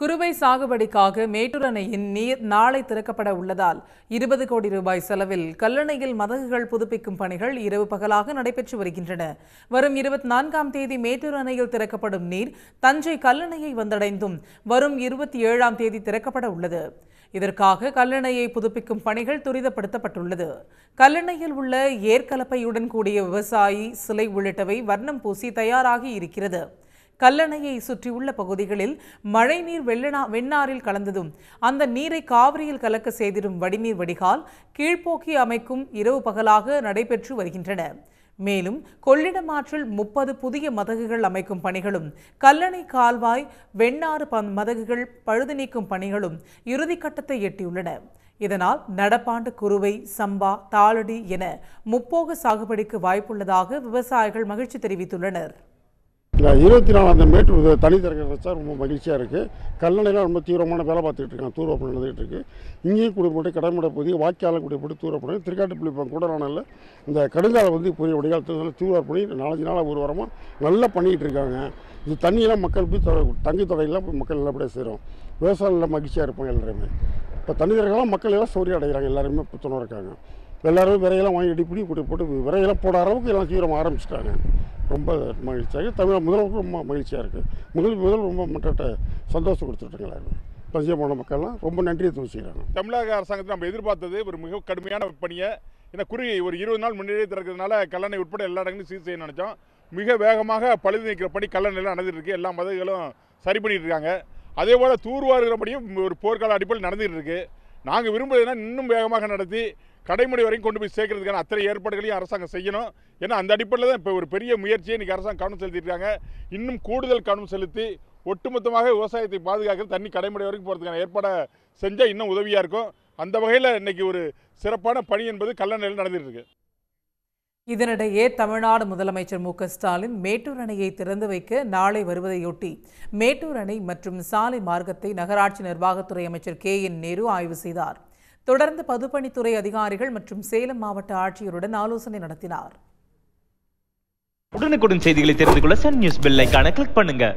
குறுவை சாகுபடிக்காக மேட்டூர் அணையின் நீர் நாளை திறக்கப்பட உள்ளதால் இருபது கோடி ரூபாய் செலவில் கல்லணையில் மதகுகள் புதுப்பிக்கும் பணிகள் இரவு பகலாக நடைபெற்று வருகின்றன வரும் இருபத்தி நான்காம் தேதி மேட்டூர் அணையில் திறக்கப்படும் நீர் தஞ்சை கல்லணையை வந்தடைந்தும் வரும் இருபத்தி ஏழாம் தேதி திறக்கப்பட உள்ளது இதற்காக கல்லணையை புதுப்பிக்கும் பணிகள் துரிதப்படுத்தப்பட்டுள்ளது கல்லணையில் உள்ள ஏற்கலப்பையுடன் கூடிய விவசாயி சிலை உள்ளிட்டவை வர்ணம் பூசி தயாராகி இருக்கிறது கல்லணையை சுற்றியுள்ள பகுதிகளில் மழைநீர் வெள்ளனா வெண்ணாரில் கலந்ததும் அந்த நீரை காவிரியில் கலக்க செய்திடும் வடிநீர் வடிகால் கீழ்ப்போக்கி அமைக்கும் இரவு பகலாக நடைபெற்று வருகின்றன மேலும் கொள்ளிடம் ஆற்றில் முப்பது புதிய மதகுகள் அமைக்கும் பணிகளும் கல்லணை கால்வாய் வெண்ணாறு மதகுகள் பழுது நீக்கும் பணிகளும் இறுதிக்கட்டத்தை எட்டியுள்ளன இதனால் நடப்பாண்டு குறுவை சம்பா தாளடி என முப்போக சாகுபடிக்கு வாய்ப்புள்ளதாக விவசாயிகள் மகிழ்ச்சி தெரிவித்துள்ளனர் இந்த இருபத்தி தேதி மேட்டு தனி திறக்கிறது வச்சா ரொம்ப மகிழ்ச்சியாக இருக்குது கல்லணையில் ரொம்ப தீவிரமான வேலை பார்த்துக்கிட்டு இருக்காங்க தூர்வாப்பணி நடந்துகிட்டு இருக்குது இங்கேயும் போட்டு கடமடை பகுதி வாக்கியாளர் தூரம் தூரப்பணி திருக்காட்டுப்பள்ளி கூட நாளில் இந்த கடுங்கால வந்து புரிய வடிகாலத்தில் பண்ணி நாலஞ்சு நாளாக ஒரு வாரமாக நல்லா பண்ணிக்கிட்டு இருக்காங்க இந்த தண்ணியெல்லாம் மக்கள் போய் தங்கி தொடையெல்லாம் போய் மக்கள் நல்லபடியாக சேரும் நல்லா மகிழ்ச்சியாக இருப்பாங்க எல்லாருமே இப்போ தண்ணி திறக்கலாம் மக்கள் எல்லாம் சௌரிய அடைகிறாங்க எல்லாருமே புத்தனம் இருக்காங்க எல்லாருமே விரையெல்லாம் வாங்கி அடிப்படி கூட்டி போட்டு விரையெல்லாம் போட அளவுக்கு எல்லாம் தீவிரம் ஆரம்பிச்சிட்டாங்க ரொம்ப மகிழ்ச்சியாக தமிழக முதல்வருக்கும் ரொம்ப மகிழ்ச்சியாக இருக்குது முதல் முதல் ரொம்ப மற்ற சந்தோஷம் கொடுத்துட்ருக்காங்க பஞ்சாப் போன மக்கள்லாம் ரொம்ப நன்றியை தோசிக்கிறாங்க தமிழக அரசாங்கத்தில் நம்ம எதிர்பார்த்தது ஒரு மிக கடுமையான பணியை ஏன்னா குறுகிய ஒரு இருபது நாள் முன்னேறியே திறக்கிறதுனால கல்லணை உட்பட எல்லா இடங்களும் சீர் செய்ய நினச்சோம் மிக வேகமாக பழுது நிற்கிற பணி கல்லணையெல்லாம் நடந்துகிட்டு இருக்குது எல்லா மதங்களும் சரி பண்ணிகிட்டு இருக்காங்க அதே போல் தூர்வாருகிற பணியும் ஒரு போர்க்கால அடிப்படையில் நடந்துகிட்டு இருக்குது நாங்கள் விரும்புகிறதுனா இன்னும் வேகமாக நடத்தி கடைமுறை வரைக்கும் கொண்டு போய் சேர்க்கறதுக்கான அத்தனை ஏற்பாடுகளையும் அரசாங்கம் செய்யணும் ஏன்னா அந்த அடிப்படையில் தான் இப்போ ஒரு பெரிய முயற்சியை இன்றைக்கி அரசாங்கம் கவனம் செலுத்தியிருக்காங்க இன்னும் கூடுதல் கவனம் செலுத்தி ஒட்டுமொத்தமாக விவசாயத்தை பாதுகாக்க தண்ணி கடைமுறை வரைக்கும் போகிறதுக்கான ஏற்பாடை செஞ்சால் இன்னும் உதவியாக இருக்கும் அந்த வகையில் இன்றைக்கி ஒரு சிறப்பான பணி என்பது கல்லணையில் நடந்துகிட்டு இருக்கு இதனிடையே தமிழ்நாடு முதலமைச்சர் மு ஸ்டாலின் மேட்டூர் அணையை திறந்து வைக்க நாளை வருவதையொட்டி மேட்டூர் அணை மற்றும் சாலை மார்க்கத்தை நகராட்சி நிர்வாகத்துறை அமைச்சர் கே என் நேரு ஆய்வு செய்தார் தொடர்ந்து பதுப்பணித்துறை அதிகாரிகள் மற்றும் சேலம் மாவட்ட ஆட்சியருடன் ஆலோசனை நடத்தினார் உடனுக்குடன் செய்திகளை தெரிந்து கொள்ள சன் நியூஸ் பில்லைக்கான கிளிக் பண்ணுங்க